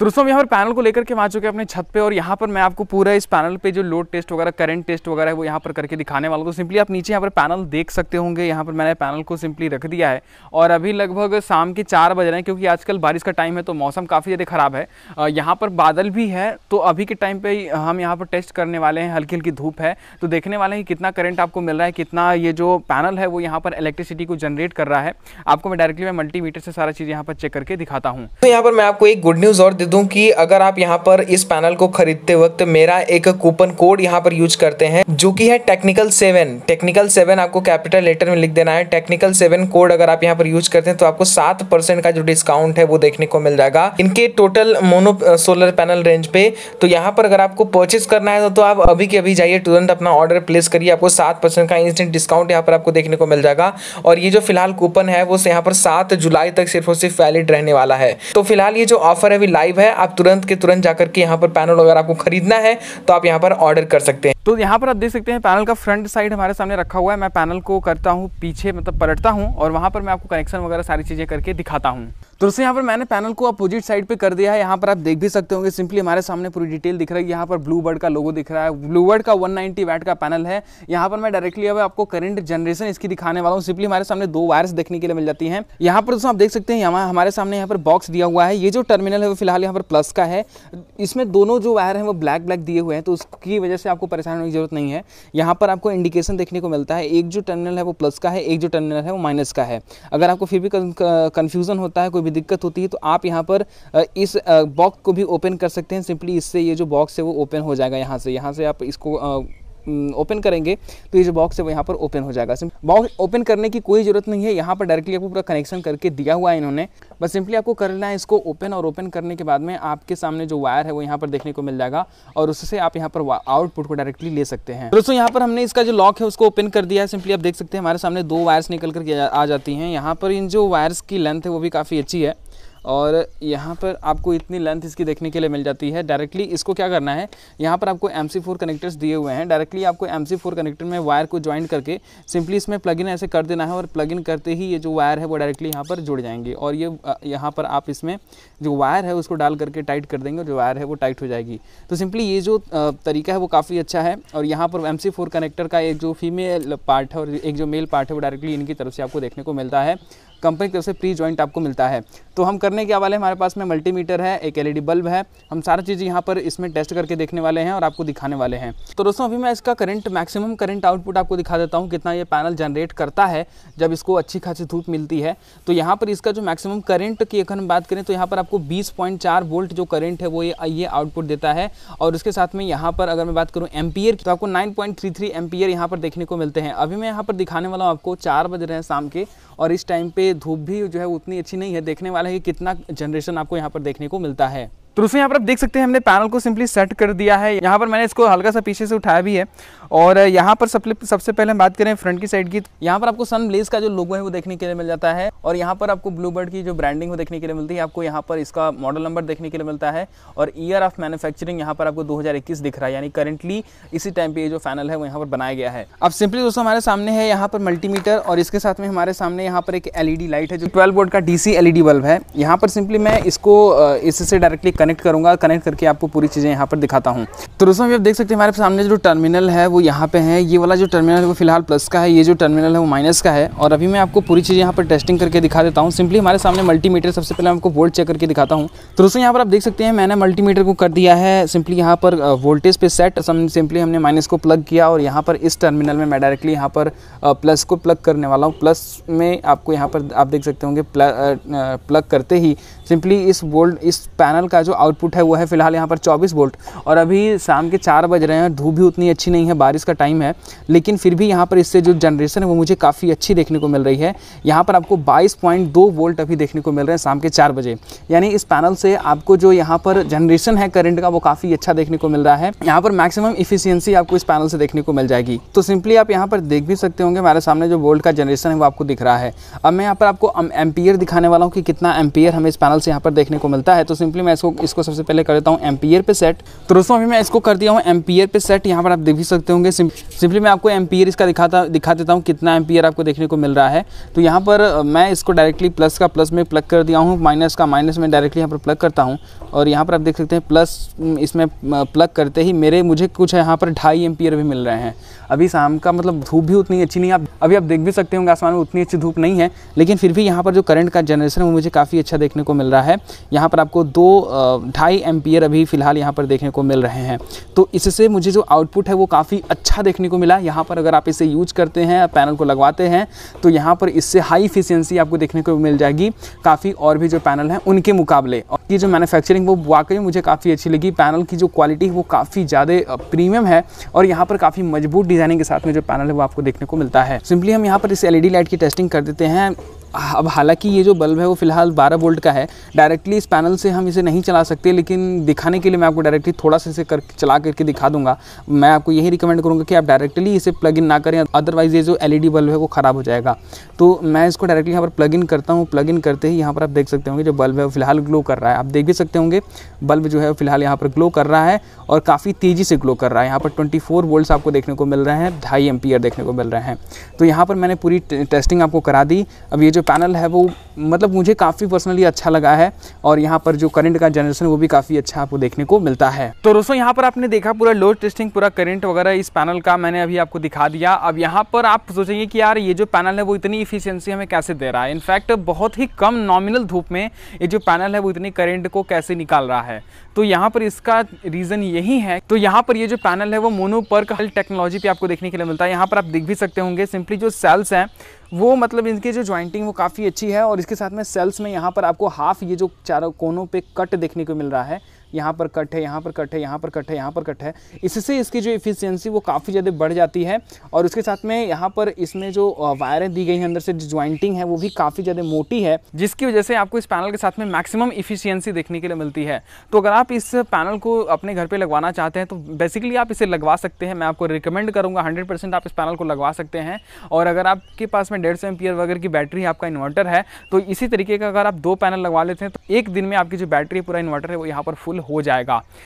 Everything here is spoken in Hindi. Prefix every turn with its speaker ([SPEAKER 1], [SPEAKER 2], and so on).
[SPEAKER 1] तो दोस्तों हम यहाँ पर पैनल को लेकर के वहाँ चुके अपने छत पे और यहाँ पर मैं आपको पूरा इस पैनल पे जो लोड टेस्ट वगैरह करंट टेस्ट वगैरह है वो यहाँ पर करके दिखाने वाला हूँ तो सिंपली आप नीचे यहाँ पर पैनल देख सकते होंगे यहाँ पर मैंने पैनल को सिंपली रख दिया है और अभी लगभग शाम के चार बज रहे हैं क्योंकि आजकल बारिश का टाइम है तो मौसम काफ़ी ज़्यादा ख़राब है यहाँ पर बादल भी है तो अभी के टाइम पर हम यहाँ पर टेस्ट करने वाले हैं हल्की हल्की धूप है तो देखने वाले हैं कितना करंट आपको मिल रहा है कितना ये जो पैनल है वो यहाँ पर इलेक्ट्रिसिटी को जनरेट कर रहा है आपको मैं डायरेक्टली मैं मल्टीमीटर से सारा चीज़ यहाँ पर चेक करके दिखाता हूँ तो यहाँ पर मैं आपको एक गुड न्यूज़ और दूं कि अगर आप यहाँ पर इस पैनल को खरीदते वक्त मेरा एक कूपन कोड यहाँ पर यूज करते हैं जो कि है टेक्निकल सेवन टेक्निकल सेवन आपको कैपिटल लेटर में लिख देना है टेक्निकल सेवन कोड अगर आप यहां पर यूज करते हैं तो आपको सात परसेंट का जो डिस्काउंट है वो देखने को मिल जाएगा इनके total mono solar panel range पे तो यहाँ पर अगर आपको परचेस करना है तो आप अभी के अभी जाइए तुरंत अपना ऑर्डर प्लेस करिए आपको सात परसेंट का इंस्टेंट डिस्काउंट यहाँ पर आपको देखने को मिल जाएगा और ये जो फिलहाल कूपन है वो यहाँ पर सात जुलाई तक सिर्फ और सिर्फ वैलिड रहने वाला है तो फिलहाल ये जो ऑफर है लाइव है आप तुरंत के तुरंत जाकर के यहाँ पर पैनल वगैरह आपको खरीदना है तो आप यहाँ पर ऑर्डर कर सकते हैं तो यहाँ पर आप देख सकते हैं पैनल का फ्रंट साइड हमारे सामने रखा हुआ है मैं पैनल को करता हूँ पीछे मतलब पलटता हूँ और वहाँ पर मैं आपको कनेक्शन वगैरह सारी चीज़ें करके दिखाता हूँ तो दोस्तों यहाँ पर मैंने पैनल को अपोजिट साइड पे कर दिया है यहाँ पर आप देख भी सकते होंगे सिंपली हमारे सामने पूरी डिटेल दिख रही है यहाँ पर ब्लू बर्ड का लोगो दिख रहा है ब्लू बर्ड का 190 नाइन्टी वैट का पैनल है यहाँ पर मैं डायरेक्टली अब आपको करंट जनरेशन इसकी दिखाने वाला हूँ सिंपली हमारे सामने दो वायरस देखने के लिए मिल जाती है यहाँ पर दोस्तों आप देख सकते हैं यहाँ हमारे सामने यहाँ पर बॉक्स दिया हुआ है ये जो टर्मिनल है वो फिलहाल यहाँ पर प्लस का है इसमें दोनों जो वायर है वो ब्लैक ब्लैक दिए हुए हैं तो उसकी वजह से आपको परेशान परेशान होने की जरूरत नहीं है यहाँ पर आपको इंडिकेशन देखने को मिलता है एक जो टर्मिनल है वो प्लस का है एक जो टर्मिनल है वो माइनस का है अगर आपको फिर भी कन्फ्यूज़न होता है कोई भी दिक्कत होती है तो आप यहाँ पर इस बॉक्स को भी ओपन कर सकते हैं सिंपली इससे ये जो बॉक्स है वो ओपन हो जाएगा यहाँ से यहाँ से आप इसको ओपन हम्म, करेंगे तो ये जो बॉक्स है वो यहाँ पर ओपन हो जाएगा बॉक्स ओपन करने की कोई ज़रूरत नहीं है यहाँ पर डायरेक्टली आपको पूरा कनेक्शन करके दिया हुआ है इन्होंने बस सिंपली आपको करना है इसको ओपन और ओपन करने के बाद में आपके सामने जो वायर है वो यहाँ पर देखने को मिल जाएगा और उससे आप यहाँ पर आउटपुट को डायरेक्टली ले सकते हैं दोस्तों यहाँ पर हमने इसका जो लॉक है उसको ओपन कर दिया है सिंपली आप देख सकते हैं हमारे सामने दो वायर्स निकल कर आ जाती हैं यहाँ पर इन जो वायर्स की लेंथ है वो भी काफ़ी अच्छी है और यहाँ पर आपको इतनी लेंथ इसकी देखने के लिए मिल जाती है डायरेक्टली इसको क्या करना है यहाँ पर आपको एम सी फोर कनेक्टर्स दिए हुए हैं डायरेक्टली आपको एम सी फोर कनेक्टर में वायर को ज्वाइन करके सिंपली इसमें प्लग इन ऐसे कर देना है और प्लग इन करते ही ये जो वायर है वो डायरेक्टली यहाँ पर जुड़ जाएंगे और ये यहाँ पर आप इसमें जो वायर है उसको डाल करके टाइट कर देंगे और जो वायर है वो टाइट हो जाएगी तो सिंपली ये जो तरीका है वो काफ़ी अच्छा है और यहाँ पर एम कनेक्टर का एक जो फीमेल पार्ट है और एक जो मेल पार्ट है वो डायरेक्टली इनकी तरफ से आपको देखने को मिलता है कंपनी की तरफ से प्री जॉइंट आपको मिलता है तो हम करने के हवाले हमारे पास में मल्टीमीटर है एक एलईडी बल्ब e है हम सारा चीज़ यहाँ पर इसमें टेस्ट करके देखने वाले हैं और आपको दिखाने वाले हैं तो दोस्तों अभी मैं इसका करंट मैक्सिमम करंट आउटपुट आपको दिखा देता हूँ कितना ये पैनल जनरेट करता है जब इसको अच्छी खासी धूप मिलती है तो यहाँ पर इसका जो मैक्सिमम करंट की अगर हम बात करें तो यहाँ पर आपको बीस वोल्ट जो करंट है वो ये ये आउटपुट देता है और उसके साथ में यहाँ पर अगर मैं बात करूँ एम्पियर तो आपको 9.33 एम्पियर यहाँ पर देखने को मिलते हैं अभी मैं यहाँ पर दिखाने वाला हूँ आपको चार बज रहे हैं शाम के और इस टाइम पे धूप भी जो है उतनी अच्छी नहीं है देखने वाला है कि कितना जनरेशन आपको यहाँ पर देखने को मिलता है तो दोस्तों यहाँ पर आप देख सकते हैं हमने पैनल को सिंपली सेट कर दिया है यहाँ पर मैंने इसको हल्का सा पीछे से उठाया भी है और यहाँ पर सबसे सबसे पहले हम बात करें फ्रंट की साइड की यहाँ पर आपको सन ब्लेज का जो लोगो है वो देखने के लिए मिल जाता है और यहाँ पर आपको ब्लू बर्ड की जो ब्रांडिंग वो देखने के लिए मिलती है आपको यहाँ पर इसका मॉडल नंबर देखने के लिए मिलता है और ईयर ऑफ मैनुफैक्चरिंग यहाँ पर आपको दो दिख रहा है यानी करंटली इसी टाइम पर जो पैनल है वो यहाँ पर बनाया गया है अब सिंपली दोस्तों हमारे सामने है यहाँ पर मल्टीमीटर और इसके साथ में हमारे सामने यहाँ पर एक एलईडी लाइट है जो ट्वेल्व बोर्ड का डीसी एलईडी बल्ब है यहाँ पर सिंपली मैं इसको इससे डायरेक्टली कनेक्ट करूँगा कनेक्ट करके आपको पूरी चीज़ें यहाँ पर दिखाता हूँ तो दोस्तों आप देख सकते हैं हमारे सामने जो टर्मिनल है वो यहाँ पे है ये वाला जो टर्मिनल है वो फिलहाल प्लस का है ये जो टर्मिनल है वो माइनस का है और अभी मैं आपको पूरी चीज़ यहाँ पर टेस्टिंग करके दिखा देता हूँ सिंपली हमारे सामने मल्टीमीटर सबसे पहले आपको वोल्ट चेक करके दिखाता हूँ तो दोस्तों यहाँ पर आप देख सकते हैं मैंने मल्टीमीटर को कर दिया है सिंपली यहाँ पर वोल्टेज पे सेट सिंपली हमने माइनस को प्लग किया और यहाँ पर इस टर्मिनल में मैं डायरेक्टली यहाँ पर प्लस को प्लग करने वाला हूँ प्लस में आपको यहाँ पर आप देख सकते होंगे प्लग करते ही सिंपली इस वोल्ट इस पैनल का जो जो आउटपुट है वो है फिलहाल यहाँ पर चौबीस वोल्ट और अभी शाम के चार बज रहे हैं धूप भी उतनी अच्छी नहीं है बारिश का टाइम है लेकिन फिर भी यहाँ पर इससे जो जनरेशन है वो मुझे काफ़ी अच्छी देखने को मिल रही है यहाँ पर आपको बाईस वोल्ट अभी देखने को मिल रहे हैं शाम के चार बजे यानी इस पैनल से आपको जो यहाँ पर जनरेशन है करंट का वो काफ़ी अच्छा देखने को मिल रहा है यहाँ पर मैक्सिमम इफिशियंसी आपको इस पैनल से देखने को मिल जाएगी तो सिंपली आप यहाँ पर देख भी सकते होंगे हमारे सामने जो वोल्ट का जनरेशन है वो आपको दिख रहा है अब मैं यहाँ पर आपको एम्पियर दिखाने वाला हूँ कि कितना एम्पियर हमें इस पैनल से यहाँ पर देखने को मिलता है तो सिंपली मैं इसको इसको सबसे पहले कर देता हूँ एम्पियर पे सेट तो दोस्तों अभी मैं इसको कर दिया हूँ एम्पियर पे सेट यहाँ पर आप देख भी सकते होंगे सिंपली मैं आपको एम्पियर इसका दिखाता दिखा देता हूँ कितना एम्पियर आपको देखने को मिल रहा है तो यहाँ पर मैं इसको डायरेक्टली प्लस का प्लस में प्लग कर दिया हूँ माइनस का माइनस में डायरेक्टली यहाँ पर प्लग करता हूँ और यहाँ पर आप देख सकते हैं प्लस इसमें प्लग करते ही मेरे मुझे कुछ यहाँ पर ढाई एम्पियर भी मिल रहे हैं अभी शाम का मतलब धूप भी उतनी अच्छी नहीं आप अभी आप देख भी सकते होंगे आसमान में उतनी अच्छी धूप नहीं है लेकिन फिर भी यहाँ पर जो करंट का जनरेशन है वो मुझे काफ़ी अच्छा देखने को मिल रहा है यहाँ पर आपको दो ढाई एम्पियर अभी फ़िलहाल यहाँ पर देखने को मिल रहे हैं तो इससे मुझे जो आउटपुट है वो काफ़ी अच्छा देखने को मिला यहाँ पर अगर आप इसे यूज करते हैं पैनल को लगवाते हैं तो यहाँ पर इससे हाई इफिशियंसी आपको देखने को मिल जाएगी काफ़ी और भी जो पैनल हैं उनके मुकाबले की जो मैन्युफैक्चरिंग वो वाकई मुझे काफ़ी अच्छी लगी पैनल की जो क्वालिटी वो काफ़ी ज़्यादा प्रीमियम है और यहाँ पर काफ़ी मजबूत डिज़ाइनिंग के साथ में जो पैनल है वो आपको देखने को मिलता है सिंपली हम यहाँ पर इस एलईडी लाइट की टेस्टिंग कर देते हैं अब हालांकि ये जो बल्ब है वो फिलहाल 12 वोल्ट का है डायरेक्टली इस पैनल से हम इसे नहीं चला सकते लेकिन दिखाने के लिए मैं आपको डायरेक्टली थोड़ा सा इसे कर चला करके दिखा दूंगा मैं आपको यही रिकमेंड करूँगा कि आप डायरेक्टली इसे प्लग इन ना करें अदरवाइज़ ये जो एलईडी बल्ब है वो ख़राब हो जाएगा तो मैं इसको डायरेक्टली यहाँ पर प्लग इन करता हूँ प्लग इन करते ही यहाँ पर आप देख सकते होंगे जो बल्ब है वो फिलहाल ग्लो कर रहा है आप देख भी सकते होंगे बल्ब जो है फिलहाल यहाँ पर ग्लो कर रहा है और काफ़ी तेज़ी से ग्लो कर रहा है यहाँ पर 24 फोर वोल्ट्स आपको देखने को मिल रहे हैं ढाई एम देखने को मिल रहे हैं तो यहाँ पर मैंने पूरी टेस्टिंग आपको करा दी अब ये जो पैनल है वो मतलब मुझे काफ़ी पर्सनली अच्छा लगा है और यहाँ पर जो करंट का जनरेशन वो भी काफ़ी अच्छा आपको देखने को मिलता है तो दोस्तों यहाँ पर आपने देखा पूरा लोड टेस्टिंग पूरा करंट वगैरह इस पैनल का मैंने अभी आपको दिखा दिया अब यहाँ पर आप सोचेंगे कि यार ये जो पैनल है वो इतनी इफिशियंसी हमें कैसे दे रहा है इनफैक्ट बहुत ही कम नॉमिनल धूप में ये जो पैनल है वो इतनी करेंट करंट को कैसे निकाल रहा है तो यहाँ पर इसका रीज़न यही है तो यहाँ पर ये जो पैनल है वो मोनोपर्क टेक्नोलॉजी पे आपको देखने के लिए मिलता है यहाँ पर आप देख भी सकते होंगे सिंपली जो सेल्स हैं वो मतलब इनकी जो ज्वाइंटिंग वो काफ़ी अच्छी है और इसके साथ में सेल्स में यहाँ पर आपको हाफ ये जो चारों कोनों पर कट देखने को मिल रहा है यहाँ पर कट है यहाँ पर कट है यहाँ पर कट है यहाँ पर कट है इससे इसकी जो इफिशियंसी वो काफ़ी ज़्यादा बढ़ जाती है और उसके साथ में यहाँ पर इसमें जो वायरें दी गई हैं अंदर से जो ज्वाइंटिंग है वो भी काफ़ी ज़्यादा मोटी है जिसकी वजह से आपको इस पैनल के साथ में मैक्सिमम इफिशियंसी देखने के लिए मिलती है तो अगर आप इस पैनल को अपने घर पर लगवाना चाहते हैं तो बेसिकली आप इसे लगवा सकते हैं मैं आपको रिकमेंड करूँगा हंड्रेड आप इस पैनल को लगवा सकते हैं और अगर आपके पास में डेढ़ सौ वगैरह की बैटरी आपका इन्वर्टर है तो इसी तरीके का अगर आप दो पैनल लगवा लेते हैं तो एक दिन में आपकी जो बैटरी पूरा इन्वर्टर है वो यहाँ पर फुल हो जाएगा